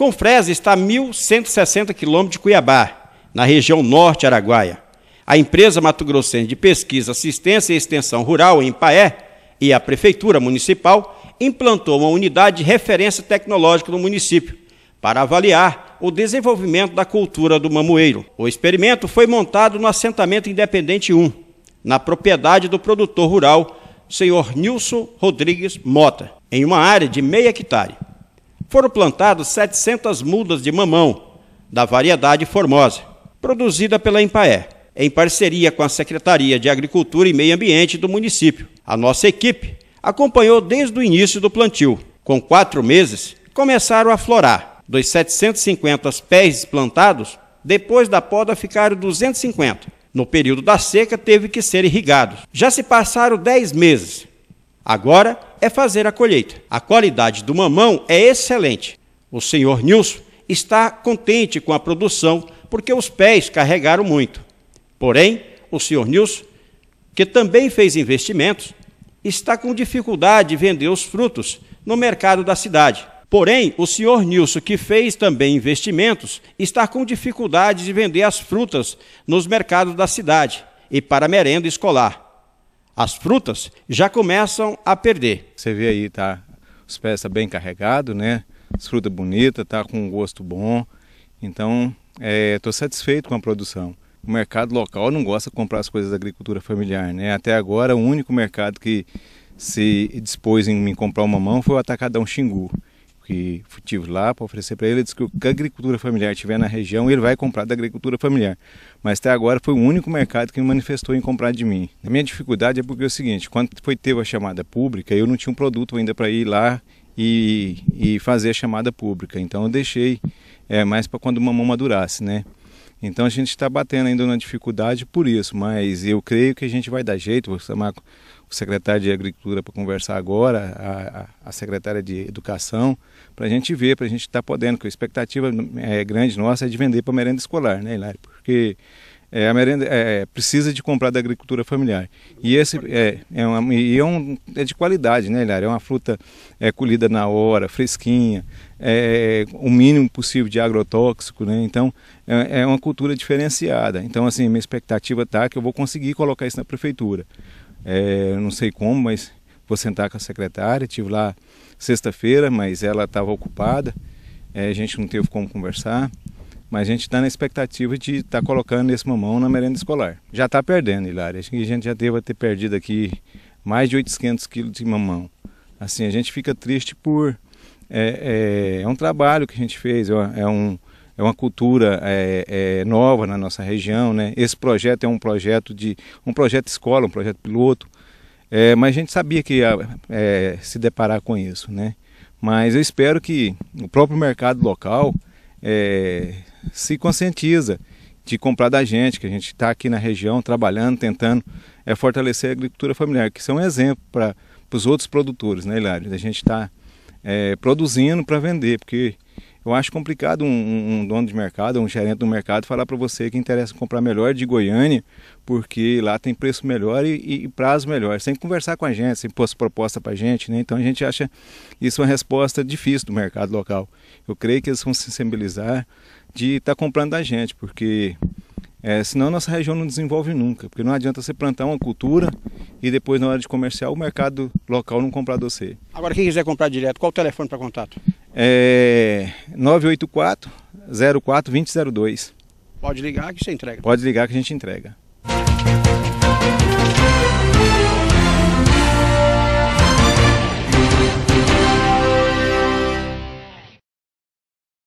Confresa está a 1.160 quilômetros de Cuiabá, na região norte araguaia. A empresa Mato Grossense de Pesquisa, Assistência e Extensão Rural, em Paé, e a Prefeitura Municipal implantou uma unidade de referência tecnológica no município para avaliar o desenvolvimento da cultura do mamoeiro. O experimento foi montado no assentamento Independente 1, na propriedade do produtor rural, senhor Nilson Rodrigues Mota, em uma área de meia hectare foram plantadas 700 mudas de mamão, da variedade Formosa, produzida pela Empaé, em parceria com a Secretaria de Agricultura e Meio Ambiente do município. A nossa equipe acompanhou desde o início do plantio. Com quatro meses, começaram a florar. Dos 750 pés plantados, depois da poda ficaram 250. No período da seca, teve que ser irrigado. Já se passaram 10 meses Agora é fazer a colheita. A qualidade do mamão é excelente. O senhor Nilson está contente com a produção porque os pés carregaram muito. Porém, o senhor Nilson, que também fez investimentos, está com dificuldade de vender os frutos no mercado da cidade. Porém, o senhor Nilson, que fez também investimentos, está com dificuldade de vender as frutas nos mercados da cidade e para merenda escolar as frutas já começam a perder. Você vê aí, tá? Os pés tá bem carregado, né? As frutas bonitas, tá com um gosto bom. Então, estou é, satisfeito com a produção. O mercado local não gosta de comprar as coisas da agricultura familiar, né? Até agora, o único mercado que se dispôs em me comprar uma mão foi o Atacadão Xingu que tive lá para oferecer para ele, disse que o que a agricultura familiar tiver na região, ele vai comprar da agricultura familiar. Mas até agora foi o único mercado que me manifestou em comprar de mim. A minha dificuldade é porque é o seguinte, quando foi ter a chamada pública, eu não tinha um produto ainda para ir lá e, e, fazer a chamada pública. Então eu deixei é, mais para quando o mamão madurasse, né? Então a gente está batendo ainda na dificuldade por isso, mas eu creio que a gente vai dar jeito, vou chamar o secretário de Agricultura para conversar agora, a, a secretária de Educação, para a gente ver, para a gente estar tá podendo, que a expectativa é grande nossa é de vender para merenda escolar, né, Hilário? Porque é, a merenda é, é, precisa de comprar da agricultura familiar. E esse é, é, uma, é, um, é de qualidade, né, Hilário? É uma fruta é, colhida na hora, fresquinha, é, é, o mínimo possível de agrotóxico, né? Então, é, é uma cultura diferenciada. Então, assim, minha expectativa está que eu vou conseguir colocar isso na prefeitura. É, não sei como, mas vou sentar com a secretária. Tive lá sexta-feira, mas ela estava ocupada. É, a gente não teve como conversar. Mas a gente está na expectativa de estar tá colocando esse mamão na merenda escolar. Já está perdendo, Hilário. Acho que a gente já deva ter perdido aqui mais de 800 quilos de mamão. Assim, a gente fica triste por... É, é, é um trabalho que a gente fez, é, é um é uma cultura é, é, nova na nossa região, né? Esse projeto é um projeto de um projeto escola, um projeto piloto, é, mas a gente sabia que ia é, se deparar com isso, né? Mas eu espero que o próprio mercado local é, se conscientiza de comprar da gente, que a gente está aqui na região trabalhando, tentando é, fortalecer a agricultura familiar, que isso é um exemplo para os outros produtores, né, Hilário? A gente está é, produzindo para vender, porque eu acho complicado um, um dono de mercado, um gerente do mercado, falar para você que interessa comprar melhor de Goiânia, porque lá tem preço melhor e, e, prazo melhor, sem conversar com a gente, sem pôr proposta para a gente. Né? Então a gente acha isso uma resposta difícil do mercado local. Eu creio que eles vão se sensibilizar de estar tá comprando da gente, porque é, senão nossa região não desenvolve nunca, porque não adianta você plantar uma cultura e depois na hora de comercial o mercado local não comprar doce. Agora quem quiser comprar direto, qual o telefone para contato? é 984 04 2002. Pode ligar que você entrega. Pode ligar que a gente entrega.